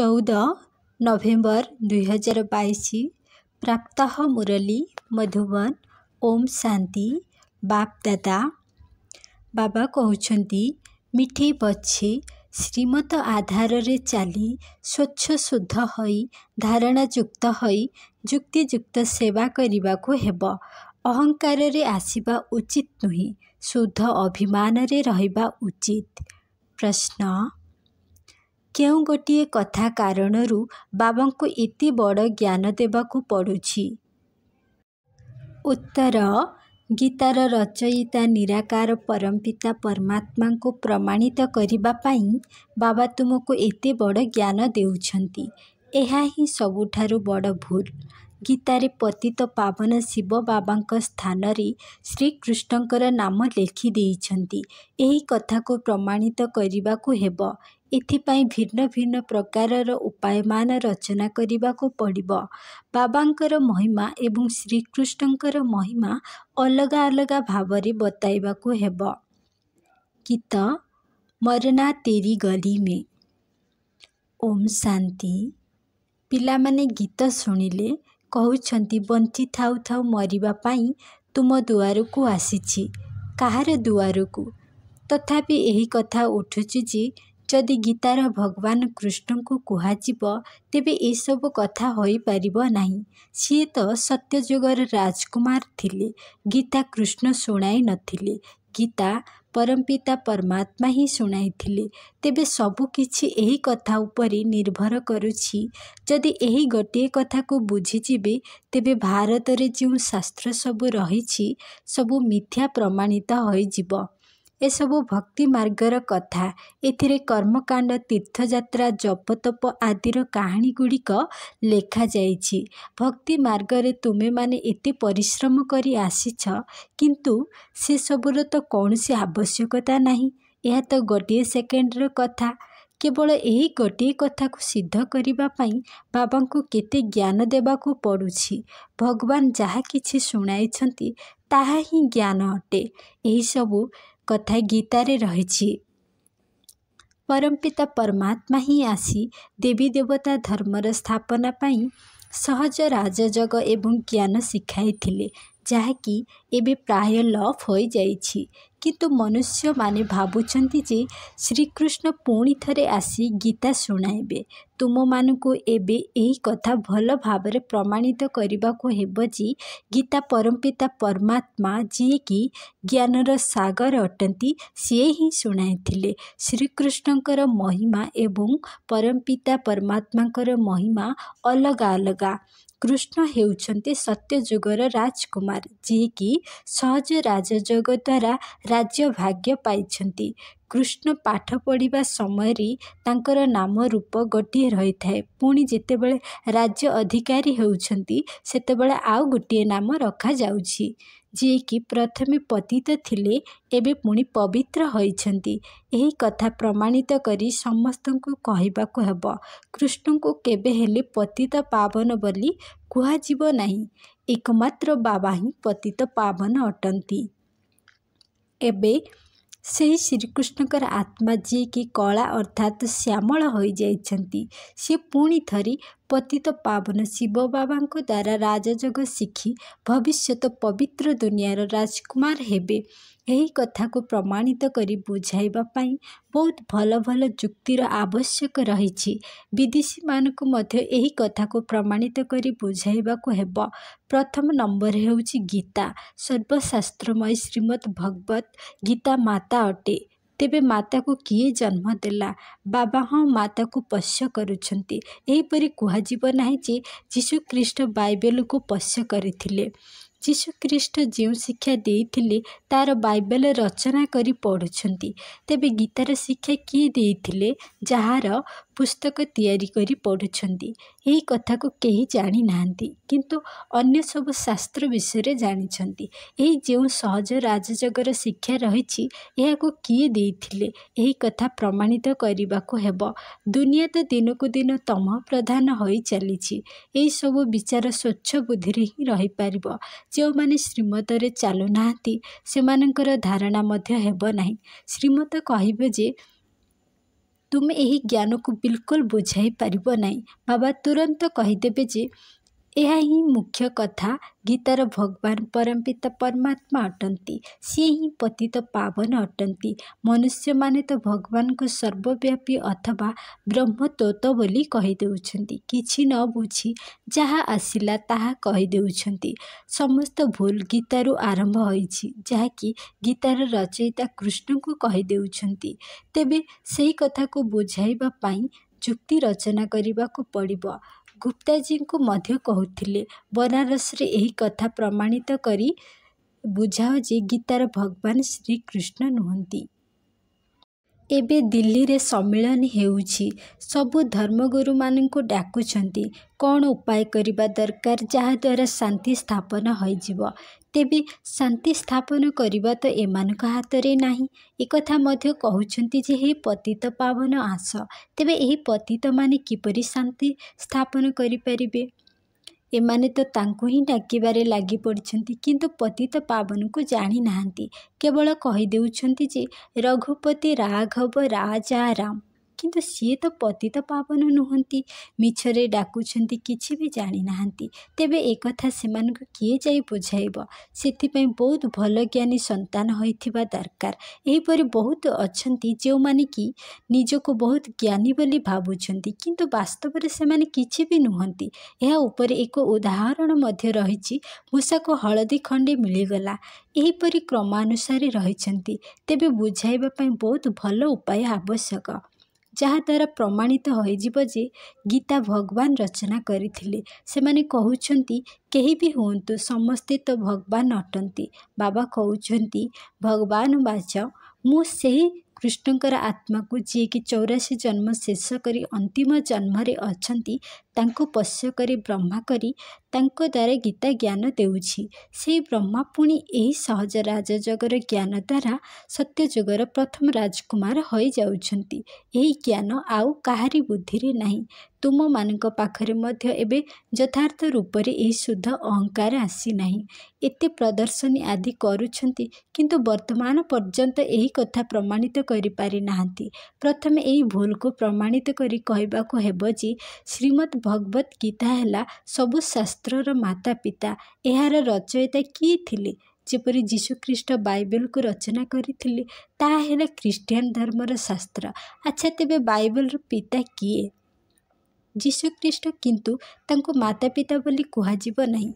चौध नोभेम्बर दुई हजार मुरली प्राप्त मुरली मधुवन ओम शान्ति बाप दादा बाबा मिठी पछि श्रीमत आधारले चाली स्वच्छ शुद्ध है है धारणाुक्त हेब अहङ्कारले आस उचित नुहे शुद्ध रहिबा उचित प्रश्न କେଉଁ ଗୋଟିଏ କଥା କାରଣରୁ ବାବାଙ୍କୁ ଏତେ ବଡ଼ ଜ୍ଞାନ ଦେବାକୁ ପଡ଼ୁଛି ଉତ୍ତର ଗୀତାର ରଚୟିତା ନିରାକାର ପରମପିତା ପରମାତ୍ମାଙ୍କୁ ପ୍ରମାଣିତ କରିବା ପାଇଁ ବାବା ତୁମକୁ ଏତେ ବଡ଼ ଜ୍ଞାନ ଦେଉଛନ୍ତି ଏହା ହିଁ ସବୁଠାରୁ ବଡ଼ ଭୁଲ ଗୀତାରେ ପତିତ ପାବନ ଶିବ ବାବାଙ୍କ ସ୍ଥାନରେ ଶ୍ରୀକୃଷ୍ଣଙ୍କର ନାମ ଲେଖି ଦେଇଛନ୍ତି ଏହି କଥାକୁ ପ୍ରମାଣିତ କରିବାକୁ ହେବ ଏଥିପାଇଁ ଭିନ୍ନ ଭିନ୍ନ ପ୍ରକାରର ଉପାୟମାନ ରଚନା କରିବାକୁ ପଡ଼ିବ। ବାବାଙ୍କର ମହିମା ଏବଂ ଶ୍ରୀକୃଷ୍ଣଙ୍କର ମହିମା ଅଲଗା ଅଲଗା ଭାବରେ ବତାଇବାକୁ ହେବ। ଗୀତ ମରନା ତେରି ଗଲି ମେ ଓମ୍ ଶାନ୍ତି। ପିଲାମାନେ ଗୀତ ଶୁଣିଲେ କହୁଛନ୍ତି ବଞ୍ଚି ଥାଉ ଥାଉ ମରିବା ପାଇଁ ତୁମ ଦୁଆରକୁ ଆସିଛି। କାହାର ଦୁଆରକୁ? ତଥାପି ଏହି କଥା ଉଠୁଛି ଯେ ଯଦି ଗୀତାର ଭଗବାନ କୃଷ୍ଣଙ୍କୁ କୁହାଯିବ ତେବେ ଏସବୁ କଥା ହୋଇପାରିବ ନାହିଁ। ସିଏ ତ ସତ୍ୟଯୁଗର ରାଜକୁମାର ଥିଲେ। ଗୀତା କୃଷ୍ଣ ଶୁଣାଇ ନଥିଲେ। ଗୀତା ପରମପିତା ପରମାତ୍ମା ହିଁ ଶୁଣାଇଥିଲେ। ତେବେ ସବୁକିଛି ଏହି କଥା ଉପରେ ନିର୍ଭର କରୁଛି। ଯଦି ଏହି ଗୋଟିଏ କଥାକୁ ବୁଝିଯିବେ, ତେବେ ଭାରତରେ ଯେଉଁ ଶାସ୍ତ୍ର ସବୁ ରହିଛି, ସବୁ ମିଥ୍ୟା ପ୍ରମାଣିତ ହୋଇଯିବ। ଏସବୁ ଭକ୍ତି ମାର୍ଗର କଥା। ଏଥିରେ କର୍ମକାଣ୍ଡ, ତୀର୍ଥଯାତ୍ରା, ଜପତପ ଆଦିର କାହାଣୀ ଗୁଡ଼ିକ ଲେଖାଯାଇଛି। ଭକ୍ତି ମାର୍ଗରେ ତୁମେମାନେ ଏତେ ପରିଶ୍ରମ କରି ଆସିଛ; କିନ୍ତୁ ସେସବୁର ତ କୌଣସି ଆବଶ୍ୟକତା ନାହିଁ। ଏହା ତ ଗୋଟିଏ ସେକେଣ୍ଡର କଥା। କେବଳ ଏହି ଗୋଟିଏ କଥାକୁ ସିଦ୍ଧ କରିବା ପାଇଁ ବାବାଙ୍କୁ କେତେ ଜ୍ଞାନ ଦେବାକୁ ପଡ଼ୁଛି। ଭଗବାନ ଯାହା କିଛି ଶୁଣାଇଛନ୍ତି, ତାହା ହିଁ ଜ୍ଞାନ ଅଟେ। ଏହିସବୁ कथा गीतारेछ परम्पिता परमात्मा हिँ आसी देवी देवता धर्मर स्थापना पाई सहज राजग एिखाइले ଯାହାକି ଏବେ ପ୍ରାୟ ଲଫ୍ ହୋଇଯାଇଛି କିନ୍ତୁ ମନୁଷ୍ୟମାନେ ଭାବୁଛନ୍ତି ଯେ ଶ୍ରୀକୃଷ୍ଣ ପୁଣି ଥରେ ଆସି ଗୀତା ଶୁଣାଇବେ ତୁମମାନଙ୍କୁ ଏବେ ଏହି କଥା ଭଲ ଭାବରେ ପ୍ରମାଣିତ କରିବାକୁ ହେବ ଯେ ଗୀତା ପରମପିତା ପରମାତ୍ମା ଯିଏକି ଜ୍ଞାନର ସାଗର ଅଟନ୍ତି ସିଏ ହିଁ ଶୁଣାଇଥିଲେ ଶ୍ରୀକୃଷ୍ଣଙ୍କର ମହିମା ଏବଂ ପରମ୍ପିତା ପରମାତ୍ମାଙ୍କର ମହିମା ଅଲଗା ଅଲଗା କୃଷ୍ଣ ହେଉଛନ୍ତି ସତ୍ୟଯୁଗର ରାଜକୁମାର ଯିଏକି ସହଜ ରାଜଯୋଗ ଦ୍ୱାରା ରାଜ୍ୟ ଭାଗ୍ୟ ପାଇଛନ୍ତି କୃଷ୍ଣ ପାଠ ପଢ଼ିବା ସମୟରେ ତାଙ୍କର ନାମ ରୂପ ଗୋଟିଏ ରହିଥାଏ ପୁଣି ଯେତେବେଳେ ରାଜ୍ୟ ଅଧିକାରୀ ହେଉଛନ୍ତି ସେତେବେଳେ ଆଉ ଗୋଟିଏ ନାମ ରଖାଯାଉଛି ଯିଏକି ପ୍ରଥମେ ପତିତ ଥିଲେ ଏବେ ପୁଣି ପବିତ୍ର ହୋଇଛନ୍ତି ଏହି କଥା ପ୍ରମାଣିତ କରି ସମସ୍ତଙ୍କୁ କହିବାକୁ ହେବ କୃଷ୍ଣଙ୍କୁ କେବେ ହେଲେ ପତିତ ପାବନ ବୋଲି କୁହାଯିବ ନାହିଁ ଏକମାତ୍ର ବାବା ହିଁ ପତିତ ପାବନ ଅଟନ୍ତି ଏବେ ସେହି ଶ୍ରୀକୃଷ୍ଣଙ୍କର ଆତ୍ମା ଯିଏକି କଳା ଅର୍ଥାତ୍ ଶ୍ୟାମଳ ହୋଇଯାଇଛନ୍ତି ସେ ପୁଣି ଥରେ ପତିତ ପାବନ ଶିବ ବାବାଙ୍କ ଦ୍ୱାରା ରାଜଯୋଗ ଶିଖି ଭବିଷ୍ୟତ ପବିତ୍ର ଦୁନିଆର ରାଜକୁମାର ହେବେ ଏହି କଥାକୁ ପ୍ରମାଣିତ କରି ବୁଝାଇବା ପାଇଁ ବହୁତ ଭଲ ଭଲ ଯୁକ୍ତିର ଆବଶ୍ୟକ ରହିଛି ବିଦେଶୀମାନଙ୍କୁ ମଧ୍ୟ ଏହି କଥାକୁ ପ୍ରମାଣିତ କରି ବୁଝାଇବାକୁ ହେବ ପ୍ରଥମ ନମ୍ବର ହେଉଛି ଗୀତା ସର୍ବଶାସ୍ତ୍ରମୟ ଶ୍ରୀମଦ୍ ଭଗବତ ଗୀତା ମାତା ଅଟେ ତେବେ ମାତାକୁ କିଏ ଜନ୍ମ ଦେଲା ବାବା ହଁ ମାତାକୁ ପୋଷ୍ୟ କରୁଛନ୍ତି ଏହିପରି କୁହାଯିବ ନାହିଁ ଯେ ଯୀଶୁଖ୍ରୀଷ୍ଟ ବାଇବେଲକୁ ପୋଷ୍ୟ କରିଥିଲେ ଯୀଶୁଖ୍ରୀଷ୍ଟ ଯେଉଁ ଶିକ୍ଷା ଦେଇଥିଲେ ତା'ର ବାଇବେଲ ରଚନା କରି ପଢ଼ୁଛନ୍ତି ତେବେ ଗୀତାର ଶିକ୍ଷା କିଏ ଦେଇଥିଲେ ଯାହାର ପୁସ୍ତକ ତିଆରି କରି ପଢ଼ୁଛନ୍ତି ଏହି କଥାକୁ କେହି ଜାଣିନାହାନ୍ତି କିନ୍ତୁ ଅନ୍ୟ ସବୁ ଶାସ୍ତ୍ର ବିଷୟରେ ଜାଣିଛନ୍ତି ଏହି ଯେଉଁ ସହଜ ରାଜଯୋଗର ଶିକ୍ଷା ରହିଛି ଏହାକୁ କିଏ ଦେଇଥିଲେ ଏହି କଥା ପ୍ରମାଣିତ କରିବାକୁ ହେବ ଦୁନିଆ ତ ଦିନକୁ ଦିନ ତମ ପ୍ରଧାନ ହୋଇ ଚାଲିଛି ଏହିସବୁ ବିଚାର ସ୍ୱଚ୍ଛ ବୁଦ୍ଧିରେ ହିଁ ରହିପାରିବ ଯେଉଁମାନେ ଶ୍ରୀମତରେ ଚାଲୁନାହାନ୍ତି ସେମାନଙ୍କର ଧାରଣା ମଧ୍ୟ ହେବ ନାହିଁ ଶ୍ରୀମତ କହିବେ ଯେ ତୁମେ ଏହି ଜ୍ଞାନକୁ ବିଲକୁଲ ବୁଝାଇ ପାରିବ ନାହିଁ ବାବା ତୁରନ୍ତ କହିଦେବେ ଯେ ଏହା ହିଁ ମୁଖ୍ୟ କଥା ଗୀତାର ଭଗବାନ ପରମ୍ପିତ ପରମାତ୍ମା ଅଟନ୍ତି ସିଏ ହିଁ ପତିତ ପାବନ ଅଟନ୍ତି ମନୁଷ୍ୟମାନେ ତ ଭଗବାନଙ୍କୁ ସର୍ବବ୍ୟାପୀ ଅଥବା ବ୍ରହ୍ମତୋତ ବୋଲି କହିଦେଉଛନ୍ତି କିଛି ନ ବୁଝି ଯାହା ଆସିଲା ତାହା କହିଦେଉଛନ୍ତି ସମସ୍ତ ଭୁଲ ଗୀତାରୁ ଆରମ୍ଭ ହୋଇଛି ଯାହାକି ଗୀତାର ରଚୟିତା କୃଷ୍ଣଙ୍କୁ କହିଦେଉଛନ୍ତି ତେବେ ସେହି କଥାକୁ ବୁଝାଇବା ପାଇଁ ଯୁକ୍ତି ରଚନା କରିବାକୁ ପଡ଼ିବ ଗୁପ୍ତାଜୀଙ୍କୁ ମଧ୍ୟ କହୁଥିଲେ ବନାରସରେ ଏହି କଥା ପ୍ରମାଣିତ କରି ବୁଝାଅ ଯେ ଗୀତାର ଭଗବାନ ଶ୍ରୀକୃଷ୍ଣ ନୁହନ୍ତି ଏବେ ଦିଲ୍ଲୀରେ ସମ୍ମିଳନୀ ହେଉଛି ସବୁ ଧର୍ମଗୁରୁମାନଙ୍କୁ ଡାକୁଛନ୍ତି କ'ଣ ଉପାୟ କରିବା ଦରକାର ଯାହାଦ୍ୱାରା ଶାନ୍ତି ସ୍ଥାପନ ହୋଇଯିବ ତେବେ ଶାନ୍ତି ସ୍ଥାପନ କରିବା ତ ଏମାନଙ୍କ ହାତରେ ନାହିଁ ଏକଥା ମଧ୍ୟ କହୁଛନ୍ତି ଯେ ହେ ପତିତ ପାବନ ଆସ ତେବେ ଏହି ପତିତମାନେ କିପରି ଶାନ୍ତି ସ୍ଥାପନ କରିପାରିବେ ଏମାନେ ତ ତାଙ୍କୁ ହିଁ ଡାକିବାରେ ଲାଗି ପଡ଼ିଛନ୍ତି କିନ୍ତୁ ପତିତ ପାବନକୁ ଜାଣିନାହାନ୍ତି କେବଳ କହିଦେଉଛନ୍ତି ଯେ ରଘୁପତି ରାଘବ ରାଜା ରାମ କିନ୍ତୁ ସିଏ ତ ପତିତ ପାବନ ନୁହନ୍ତି ମିଛରେ ଡାକୁଛନ୍ତି କିଛି ବି ଜାଣିନାହାନ୍ତି ତେବେ ଏକଥା ସେମାନଙ୍କୁ କିଏ ଯାଇ ବୁଝାଇବ ସେଥିପାଇଁ ବହୁତ ଭଲ ଜ୍ଞାନୀ ସନ୍ତାନ ହୋଇଥିବା ଦରକାର ଏହିପରି ବହୁତ ଅଛନ୍ତି ଯେଉଁମାନେ କି ନିଜକୁ ବହୁତ ଜ୍ଞାନୀ ବୋଲି ଭାବୁଛନ୍ତି କିନ୍ତୁ ବାସ୍ତବରେ ସେମାନେ କିଛି ବି ନୁହନ୍ତି ଏହା ଉପରେ ଏକ ଉଦାହରଣ ମଧ୍ୟ ରହିଛି ମୂଷାକୁ ହଳଦୀ ଖଣ୍ଡେ ମିଳିଗଲା ଏହିପରି କ୍ରମାନୁସାରେ ରହିଛନ୍ତି ତେବେ ବୁଝାଇବା ପାଇଁ ବହୁତ ଭଲ ଉପାୟ ଆବଶ୍ୟକ ଯାହାଦ୍ୱାରା ପ୍ରମାଣିତ ହୋଇଯିବ ଯେ ଗୀତା ଭଗବାନ ରଚନା କରିଥିଲେ ସେମାନେ କହୁଛନ୍ତି କେହି ବି ହୁଅନ୍ତୁ ସମସ୍ତେ ତ ଭଗବାନ ଅଟନ୍ତି ବାବା କହୁଛନ୍ତି ଭଗବାନ ବାଛ ମୁଁ ସେହି କୃଷ୍ଣଙ୍କର ଆତ୍ମାକୁ ଯିଏକି ଚଉରାଶୀ ଜନ୍ମ ଶେଷ କରି ଅନ୍ତିମ ଜନ୍ମରେ ଅଛନ୍ତି ତାଙ୍କୁ ପଶ୍ୟ କରି ବ୍ରହ୍ମା କରି ତାଙ୍କ ଦ୍ୱାରା ଗୀତା ଜ୍ଞାନ ଦେଉଛି ସେହି ବ୍ରହ୍ମା ପୁଣି ଏହି ସହଜ ରାଜଯୋଗର ଜ୍ଞାନ ଦ୍ୱାରା ସତ୍ୟଯୁଗର ପ୍ରଥମ ରାଜକୁମାର ହୋଇଯାଉଛନ୍ତି ଏହି ଜ୍ଞାନ ଆଉ କାହାରି ବୁଦ୍ଧିରେ ନାହିଁ ତୁମମାନଙ୍କ ପାଖରେ ମଧ୍ୟ ଏବେ ଯଥାର୍ଥ ରୂପରେ ଏହି ସୁଧ ଅହଙ୍କାର ଆସିନାହିଁ ଏତେ ପ୍ରଦର୍ଶନୀ ଆଦି କରୁଛନ୍ତି କିନ୍ତୁ ବର୍ତ୍ତମାନ ପର୍ଯ୍ୟନ୍ତ ଏହି କଥା ପ୍ରମାଣିତ କରିପାରିନାହାନ୍ତି ପ୍ରଥମେ ଏହି ଭୁଲକୁ ପ୍ରମାଣିତ କରି କହିବାକୁ ହେବ ଯେ ଶ୍ରୀମଦ୍ ଭଗବତ ଗୀତା ହେଲା ସବୁ ଶାସ୍ତ୍ରର ମାତା ପିତା ଏହାର ରଚୟିତା କିଏ ଥିଲେ ଯେପରି ଯୀଶୁଖ୍ରୀଷ୍ଟ ବାଇବେଲକୁ ରଚନା କରିଥିଲେ ତାହା ହେଲା ଖ୍ରୀଷ୍ଟିଆନ ଧର୍ମର ଶାସ୍ତ୍ର ଆଚ୍ଛା ତେବେ ବାଇବେଲର ପିତା କିଏ ଯୀଶୁଖ୍ରୀଷ୍ଟ କିନ୍ତୁ ତାଙ୍କୁ ମାତା ପିତା ବୋଲି କୁହାଯିବ ନାହିଁ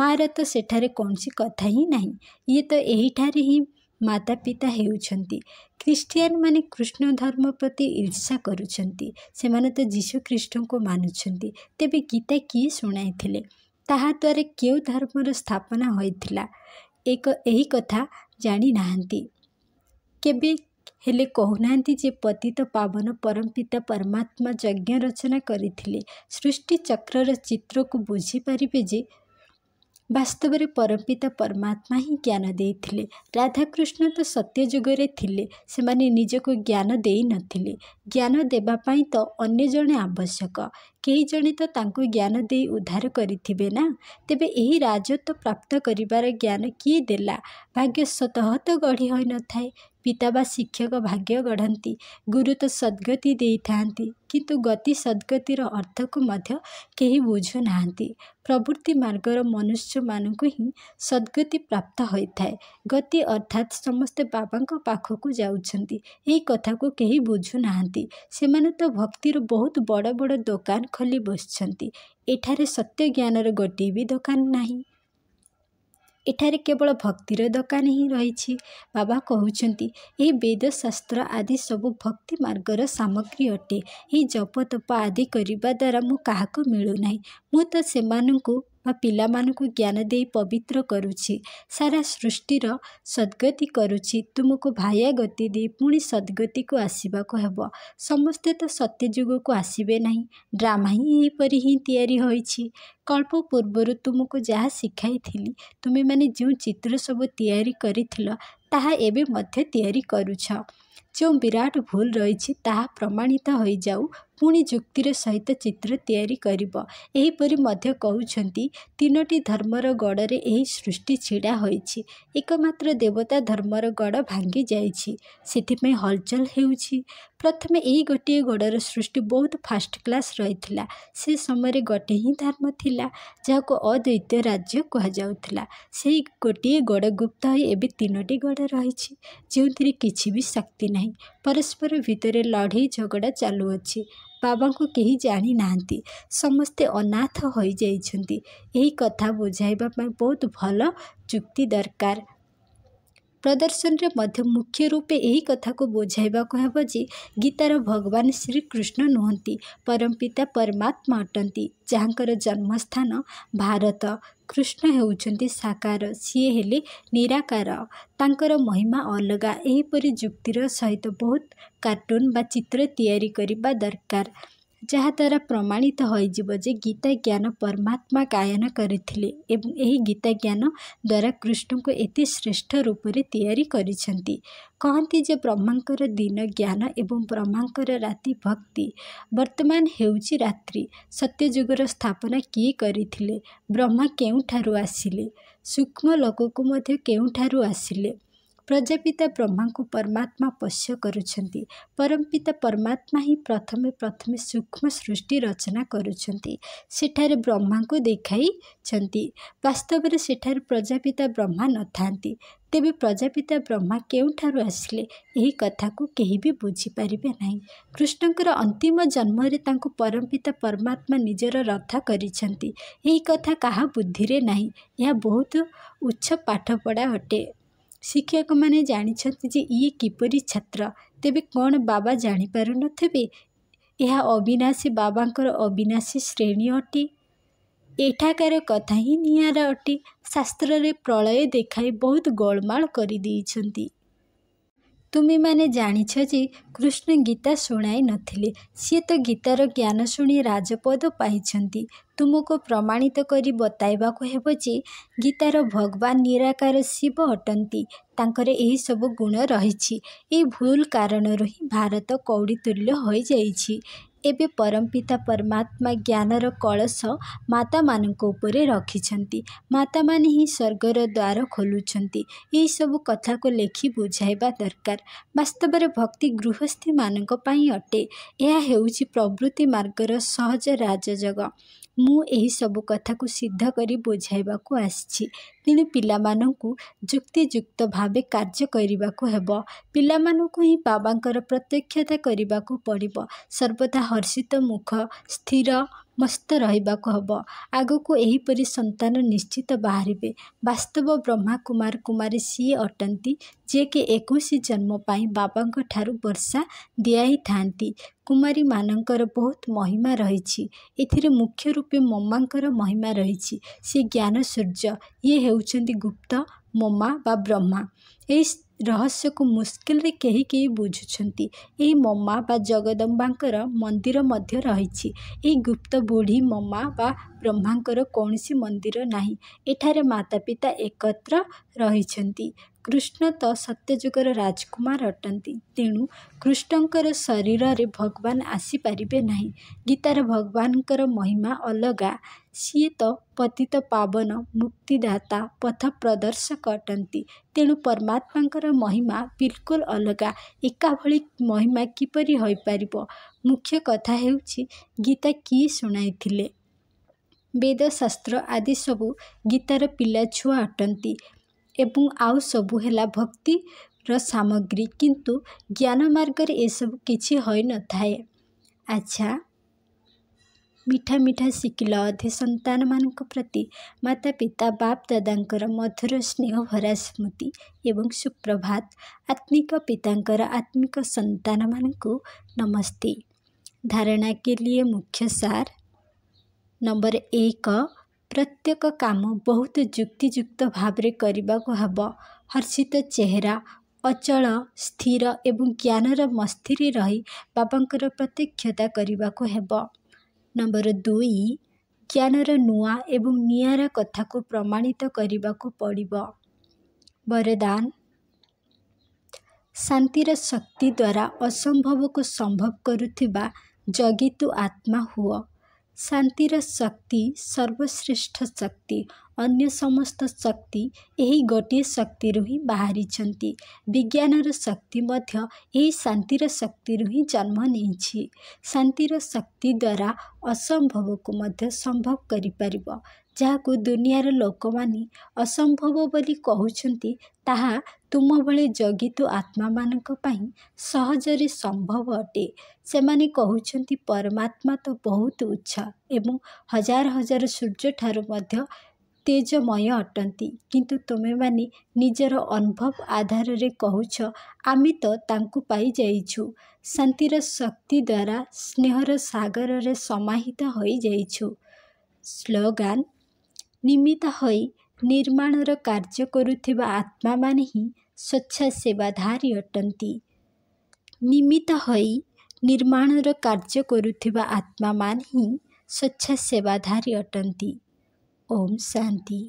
ମାଆର ତ ସେଠାରେ କୌଣସି କଥା ହିଁ ନାହିଁ ଇଏ ତ ଏହିଠାରେ ହିଁ ମାତାପିତା ହେଉଛନ୍ତି ଖ୍ରୀଷ୍ଟିଆନମାନେ କୃଷ୍ଣ ଧର୍ମ ପ୍ରତି ଈର୍ଷା କରୁଛନ୍ତି ସେମାନେ ତ ଯୀଶୁ ଖ୍ରୀଷ୍ଟଙ୍କୁ ମାନୁଛନ୍ତି ତେବେ ଗୀତା କିଏ ଶୁଣାଇଥିଲେ ତାହାଦ୍ୱାରା କେଉଁ ଧର୍ମର ସ୍ଥାପନା ହୋଇଥିଲା ଏକ ଏହି କଥା ଜାଣିନାହାନ୍ତି କେବେ ହେଲେ କହୁନାହାନ୍ତି ଯେ ପତିତ ପାବନ ପରମପିତା ପରମାତ୍ମା ଯଜ୍ଞ ରଚନା କରିଥିଲେ ସୃଷ୍ଟିଚକ୍ରର ଚିତ୍ରକୁ ବୁଝିପାରିବେ ଯେ ବାସ୍ତବରେ ପରମ୍ପିତା ପରମାତ୍ମା ହିଁ ଜ୍ଞାନ ଦେଇଥିଲେ ରାଧାକୃଷ୍ଣ ତ ସତ୍ୟ ଯୁଗରେ ଥିଲେ ସେମାନେ ନିଜକୁ ଜ୍ଞାନ ଦେଇନଥିଲେ ଜ୍ଞାନ ଦେବା ପାଇଁ ତ ଅନ୍ୟ ଜଣେ ଆବଶ୍ୟକ କେହି ଜଣେ ତ ତାଙ୍କୁ ଜ୍ଞାନ ଦେଇ ଉଦ୍ଧାର କରିଥିବେ ନା ତେବେ ଏହି ରାଜତ୍ୱ ପ୍ରାପ୍ତ କରିବାର ଜ୍ଞାନ କିଏ ଦେଲା ଭାଗ୍ୟ ସ୍ୱତଃ ତ ଗଢ଼ି ହୋଇନଥାଏ ପିତା ବା ଶିକ୍ଷକ ଭାଗ୍ୟ ଗଢ଼ନ୍ତି ଗୁରୁ ତ ସଦ୍ଗତି ଦେଇଥାନ୍ତି କିନ୍ତୁ ଗତି ସଦ୍ଗତିର ଅର୍ଥକୁ ମଧ୍ୟ କେହି ବୁଝୁନାହାନ୍ତି ପ୍ରଭୃତି ମାର୍ଗର ମନୁଷ୍ୟମାନଙ୍କୁ ହିଁ ସଦ୍ଗତି ପ୍ରାପ୍ତ ହୋଇଥାଏ ଗତି ଅର୍ଥାତ୍ ସମସ୍ତେ ବାବାଙ୍କ ପାଖକୁ ଯାଉଛନ୍ତି ଏହି କଥାକୁ କେହି ବୁଝୁନାହାନ୍ତି ସେମାନେ ତ ଭକ୍ତିର ବହୁତ ବଡ଼ ବଡ଼ ଦୋକାନ ଖୋଲି ବସିଛନ୍ତି ଏଠାରେ ସତ୍ୟ ଜ୍ଞାନର ଗୋଟିଏ ବି ଦୋକାନ ନାହିଁ ଏଠାରେ କେବଳ ଭକ୍ତିର ଦୋକାନ ହିଁ ରହିଛି ବାବା କହୁଛନ୍ତି ଏହି ବେଦଶାସ୍ତ୍ର ଆଦି ସବୁ ଭକ୍ତି ମାର୍ଗର ସାମଗ୍ରୀ ଅଟେ ଏହି ଜପତପ ଆଦି କରିବା ଦ୍ୱାରା ମୁଁ କାହାକୁ ମିଳୁନାହିଁ ମୁଁ ତ ସେମାନଙ୍କୁ ବା ପିଲାମାନଙ୍କୁ ଜ୍ଞାନ ଦେଇ ପବିତ୍ର କରୁଛି ସାରା ସୃଷ୍ଟିର ସଦ୍ଗତି କରୁଛି ତୁମକୁ ଭାୟା ଗତି ଦେଇ ପୁଣି ସଦ୍ଗତିକୁ ଆସିବାକୁ ହେବ ସମସ୍ତେ ତ ସତ୍ୟ ଯୁଗକୁ ଆସିବେ ନାହିଁ ଡ୍ରାମା ହିଁ ଏହିପରି ହିଁ ତିଆରି ହୋଇଛି କଳ୍ପ ପୂର୍ବରୁ ତୁମକୁ ଯାହା ଶିଖାଇଥିଲି ତୁମେମାନେ ଯେଉଁ ଚିତ୍ର ସବୁ ତିଆରି କରିଥିଲ ତାହା ଏବେ ମଧ୍ୟ ତିଆରି କରୁଛ ଯେଉଁ ବିରାଟ ଭୁଲ ରହିଛି ତାହା ପ୍ରମାଣିତ ହୋଇଯାଉ ପୁଣି ଯୁକ୍ତିର ସହିତ ଚିତ୍ର ତିଆରି କରିବ ଏହିପରି ମଧ୍ୟ କହୁଛନ୍ତି ତିନୋଟି ଧର୍ମର ଗଡ଼ରେ ଏହି ସୃଷ୍ଟି ଛିଡ଼ା ହୋଇଛି ଏକମାତ୍ର ଦେବତା ଧର୍ମର ଗଡ଼ ଭାଙ୍ଗି ଯାଇଛି ସେଥିପାଇଁ ହଲଚଲ ହେଉଛି ପ୍ରଥମେ ଏହି ଗୋଟିଏ ଗୋଡ଼ର ସୃଷ୍ଟି ବହୁତ ଫାଷ୍ଟ କ୍ଲାସ୍ ରହିଥିଲା ସେ ସମୟରେ ଗୋଟିଏ ହିଁ ଧର୍ମ ଥିଲା ଯାହାକୁ ଅଦ୍ୱିତ ରାଜ୍ୟ କୁହାଯାଉଥିଲା ସେହି ଗୋଟିଏ ଗୋଡ଼ ଗୁପ୍ତ ହୋଇ ଏବେ ତିନୋଟି ଗୋଡ଼ ରହିଛି ଯେଉଁଥିରେ କିଛି ବି ଶକ୍ତି ନାହିଁ ପରସ୍ପର ଭିତରେ ଲଢ଼େଇ ଝଗଡ଼ା ଚାଲୁଅଛି ବାବାଙ୍କୁ କେହି ଜାଣିନାହାନ୍ତି ସମସ୍ତେ ଅନାଥ ହୋଇଯାଇଛନ୍ତି ଏହି କଥା ବୁଝାଇବା ପାଇଁ ବହୁତ ଭଲ ଯୁକ୍ତି ଦରକାର ପ୍ରଦର୍ଶନରେ ମଧ୍ୟ ମୁଖ୍ୟ ରୂପେ ଏହି କଥାକୁ ବୁଝାଇବାକୁ ହେବ ଯେ ଗୀତାର ଭଗବାନ ଶ୍ରୀକୃଷ୍ଣ ନୁହନ୍ତି ପରମପିତା ପରମାତ୍ମା ଅଟନ୍ତି ଯାହାଙ୍କର ଜନ୍ମସ୍ଥାନ ଭାରତ କୃଷ୍ଣ ହେଉଛନ୍ତି ସାକାର ସିଏ ହେଲେ ନିରାକାର ତାଙ୍କର ମହିମା ଅଲଗା ଏହିପରି ଯୁକ୍ତିର ସହିତ ବହୁତ କାର୍ଟୁନ୍ ବା ଚିତ୍ର ତିଆରି କରିବା ଦରକାର ଯାହାଦ୍ୱାରା ପ୍ରମାଣିତ ହୋଇଯିବ ଯେ ଗୀତା ଜ୍ଞାନ ପରମାତ୍ମା ଗାୟନ କରିଥିଲେ ଏବଂ ଏହି ଗୀତା ଜ୍ଞାନ ଦ୍ୱାରା କୃଷ୍ଣଙ୍କୁ ଏତେ ଶ୍ରେଷ୍ଠ ରୂପରେ ତିଆରି କରିଛନ୍ତି କହନ୍ତି ଯେ ବ୍ରହ୍ମାଙ୍କର ଦିନ ଜ୍ଞାନ ଏବଂ ବ୍ରହ୍ମାଙ୍କର ରାତି ଭକ୍ତି ବର୍ତ୍ତମାନ ହେଉଛି ରାତ୍ରି ସତ୍ୟଯୁଗର ସ୍ଥାପନା କିଏ କରିଥିଲେ ବ୍ରହ୍ମା କେଉଁଠାରୁ ଆସିଲେ ସୂକ୍ଷ୍ମ ଲୋକକୁ ମଧ୍ୟ କେଉଁଠାରୁ ଆସିଲେ ପ୍ରଜାପିତା ବ୍ରହ୍ମାଙ୍କୁ ପରମାତ୍ମା ପୋଷ୍ୟ କରୁଛନ୍ତି। ପରମପିତା ପରମାତ୍ମା ହିଁ ପ୍ରଥମେ ପ୍ରଥମେ ସୂକ୍ଷ୍ମ ସୃଷ୍ଟି ରଚନା କରୁଛନ୍ତି। ସେଠାରେ ବ୍ରହ୍ମାଙ୍କୁ ଦେଖାଇଛନ୍ତି। ବାସ୍ତବରେ ସେଠାରେ ପ୍ରଜାପିତା ବ୍ରହ୍ମା ନଥାନ୍ତି। ତେବେ ପ୍ରଜାପିତା ବ୍ରହ୍ମା କେଉଁଠାରୁ ଆସିଲେ ଏହି କଥାକୁ କେହି ବି ବୁଝିପାରିବେ ନାହିଁ। କୃଷ୍ଣଙ୍କର ଅନ୍ତିମ ଜନ୍ମରେ ତାଙ୍କୁ ପରମପିତା ପରମାତ୍ମା ନିଜର ରଥ କରିଛନ୍ତି। ଏହି କଥା କାହା ବୁଦ୍ଧିରେ ନାହିଁ। ଏହା ବହୁତ ଉଚ୍ଚ ପାଠପଢ଼ା ଅଟେ। ଶିକ୍ଷକମାନେ ଜାଣିଛନ୍ତି ଯେ ଇଏ କିପରି ଛାତ୍ର ତେବେ କ'ଣ ବାବା ଜାଣିପାରୁନଥିବେ ଏହା ଅବିନାଶୀ ବାବାଙ୍କର ଅବିନାଶୀ ଶ୍ରେଣୀ ଅଟେ ଏଠାକାର କଥା ହିଁ ନିଆରା ଅଟେ ଶାସ୍ତ୍ରରେ ପ୍ରଳୟ ଦେଖାଇ ବହୁତ ଗୋଳମାଳ କରିଦେଇଛନ୍ତି ତୁମେମାନେ ଜାଣିଛ ଯେ କୃଷ୍ଣ ଗୀତା ଶୁଣାଇ ନଥିଲେ ସିଏ ତ ଗୀତାର ଜ୍ଞାନ ଶୁଣି ରାଜପଦ ପାଇଛନ୍ତି ତୁମକୁ ପ୍ରମାଣିତ କରି ବତାଇବାକୁ ହେବ ଯେ ଗୀତାର ଭଗବାନ ନିରାକାର ଶିବ ଅଟନ୍ତି ତାଙ୍କର ଏହିସବୁ ଗୁଣ ରହିଛି ଏହି ଭୁଲ କାରଣରୁ ହିଁ ଭାରତ କୌଡ଼ିତୁଲ୍ୟ ହୋଇଯାଇଛି एमपितामात्मा ज्ञान र कलस माता माता मि स्वर्ग र खोलु खोलुन यही सब कथा लेखि बुझाइवारकार वास्तवर भक्ति गृहस्थी मै अटे यहाँ चाहिँ प्रभृति मर्गर सहज एही सब कथा सिद्धकरी बुझाइवा आसि तुक्तियुक्त भाइ कार्ज्यो हे पानी बाबाको प्रत्यक्षता पडिबो सर्वथा हर्षित मुख स्थिर मस्त रह हे आगको यहीपरि संतान निश्चित बाह्रे वास्तव ब्रह्मा कुमार कुमारी सिए अटा जि एक जन्मप ठारु वर्षा कुमारी मानंकर बहुत महिमा एथिरे मुख्य रूपे मम्मांकर महिमा से ज्ञान सूर्य ब्रह्मा ममा ରହସ୍ୟକୁ ମୁସ୍କିଲରେ କେହି କେହି ବୁଝୁଛନ୍ତି ଏହି ମମା ବା ଜଗଦମ୍ବାଙ୍କର ମନ୍ଦିର ମଧ୍ୟ ରହିଛି ଏହି ଗୁପ୍ତ ବୁଢ଼ୀ ମମା ବା ବ୍ରହ୍ମାଙ୍କର କୌଣସି ମନ୍ଦିର ନାହିଁ ଏଠାରେ ମାତା ପିତା ଏକତ୍ର ରହିଛନ୍ତି କୃଷ୍ଣ ତ ସତ୍ୟଯୁଗର ରାଜକୁମାର ଅଟନ୍ତି ତେଣୁ କୃଷ୍ଣଙ୍କର ଶରୀରରେ ଭଗବାନ ଆସିପାରିବେ ନାହିଁ ଗୀତାର ଭଗବାନଙ୍କର ମହିମା ଅଲଗା ସିଏ ତ ପତିତ ପାବନ ମୁକ୍ତିଦାତା ପଥ ପ୍ରଦର୍ଶକ ଅଟନ୍ତି ତେଣୁ ପରମାତ୍ମାଙ୍କର ମହିମା ବିଲକୁଲ ଅଲଗା ଏକାଭଳି ମହିମା କିପରି ହୋଇପାରିବ ମୁଖ୍ୟ କଥା ହେଉଛି ଗୀତା କିଏ ଶୁଣାଇଥିଲେ वेदशास्त्र आदि सब सबु गीत र पिछु अट्ने एउसुला भक्तिर समाग्री कि ज्ञान मर्गर एसबु कि नए आच्छा मीठा मिठा शिखल अधे सन्त प्रति माता पिता बाप दादा मधुर स्नेह भरा स्मृति एवं सुप्रभात आत्मिक पिताको आत्मिक सन्त नमस्ते धारणा के लिए मुख्य सार नम्बर एक प्रत्येक काम बहुत जुक्ति भावे हे हर्षित चेहरा अचल स्थिर ए ज्ञान र मस्तिर रहि बाबा प्रत्येताम्बर दुई ज्ञान र कथा को प्रमाणित को शांतिर शक्ति द्वारा असंभव को संभव गरुवा जगितु आत्मा हु शान्ति र शक्ति सर्वश्रेष्ठ शक्ति अन्य समस्त शक्ति यही गोटे शक्तिहरू हिँड बाहिरी चाहिँ विज्ञान र शक्ति शान्ति र जन्म शक्तिहरू हिँड जन्मि शान्तिर शक्तिद्वारा असम्भवको माध्यव गरिपार ଯାହାକୁ ଦୁନିଆର ଲୋକମାନେ ଅସମ୍ଭବ ବୋଲି କହୁଛନ୍ତି ତାହା ତୁମ ଭଳି ଜଗିତୁ ଆତ୍ମାମାନଙ୍କ ପାଇଁ ସହଜରେ ସମ୍ଭବ ଅଟେ ସେମାନେ କହୁଛନ୍ତି ପରମାତ୍ମା ତ ବହୁତ ଉଚ୍ଚ ଏବଂ ହଜାର ହଜାର ସୂର୍ଯ୍ୟଠାରୁ ମଧ୍ୟ ତେଜମୟ ଅଟନ୍ତି କିନ୍ତୁ ତୁମେମାନେ ନିଜର ଅନୁଭବ ଆଧାରରେ କହୁଛ ଆମେ ତ ତାଙ୍କୁ ପାଇଯାଇଛୁ ଶାନ୍ତିର ଶକ୍ତି ଦ୍ୱାରା ସ୍ନେହର ସାଗରରେ ସମାହିତ ହୋଇଯାଇଛୁ ସ୍ଲୋଗାନ୍ ନିମିତ ହୋଇ ନିର୍ମାଣର କାର୍ଯ୍ୟ କରୁଥିବା ଆତ୍ମାମାନେ ହିଁ ସ୍ୱେଚ୍ଛାସେବାଧାରୀ ଅଟନ୍ତି ନିମିତ ହୋଇ ନିର୍ମାଣର କାର୍ଯ୍ୟ କରୁଥିବା ଆତ୍ମାମାନେ ହିଁ ସ୍ୱେଚ୍ଛାସେବାଧାରୀ ଅଟନ୍ତି ଓମ୍ ଶାନ୍ତି